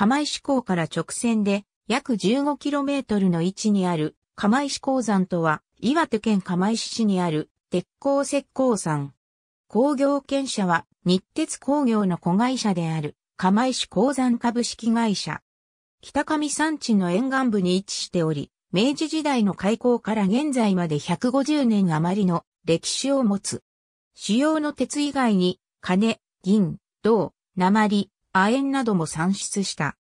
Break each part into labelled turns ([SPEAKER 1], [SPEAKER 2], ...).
[SPEAKER 1] 釜石港から直線で約 15km の位置にある釜石鉱山とは岩手県釜石市にある鉄鋼石鉱山。工業権者は日鉄工業の子会社である釜石鉱山株式会社。北上山地の沿岸部に位置しており、明治時代の開港から現在まで150年余りの歴史を持つ。主要の鉄以外に、金、銀、銅、鉛、亜鉛なども産出した。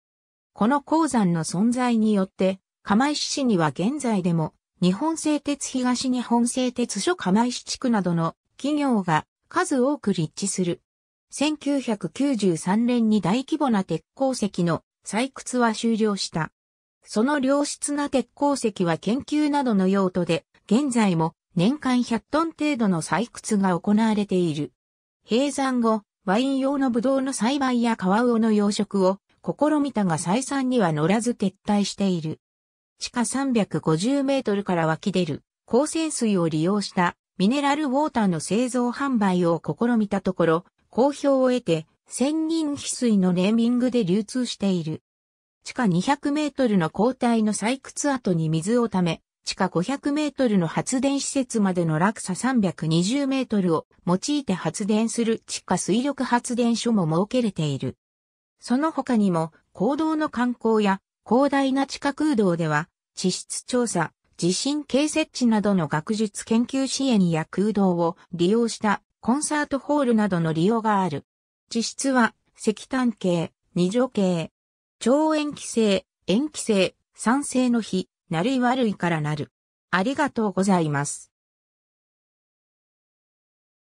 [SPEAKER 1] この鉱山の存在によって、釜石市には現在でも、日本製鉄東日本製鉄所釜石地区などの企業が数多く立地する。1993年に大規模な鉄鉱石の採掘は終了した。その良質な鉄鉱石は研究などの用途で、現在も年間100トン程度の採掘が行われている。閉山後、ワイン用のブドウの栽培やカワウオの養殖を試みたが採算には乗らず撤退している。地下350メートルから湧き出る高泉水を利用したミネラルウォーターの製造販売を試みたところ、好評を得て、千人翡翠のネーミングで流通している。地下200メートルの交代の採掘跡に水をため、地下500メートルの発電施設までの落差320メートルを用いて発電する地下水力発電所も設けれている。その他にも、公道の観光や広大な地下空洞では、地質調査、地震計設置などの学術研究支援や空洞を利用したコンサートホールなどの利用がある。地質は石炭系、二条系、超塩基性、塩基性、酸性の比、なるい悪いからなる。
[SPEAKER 2] ありがとうございます。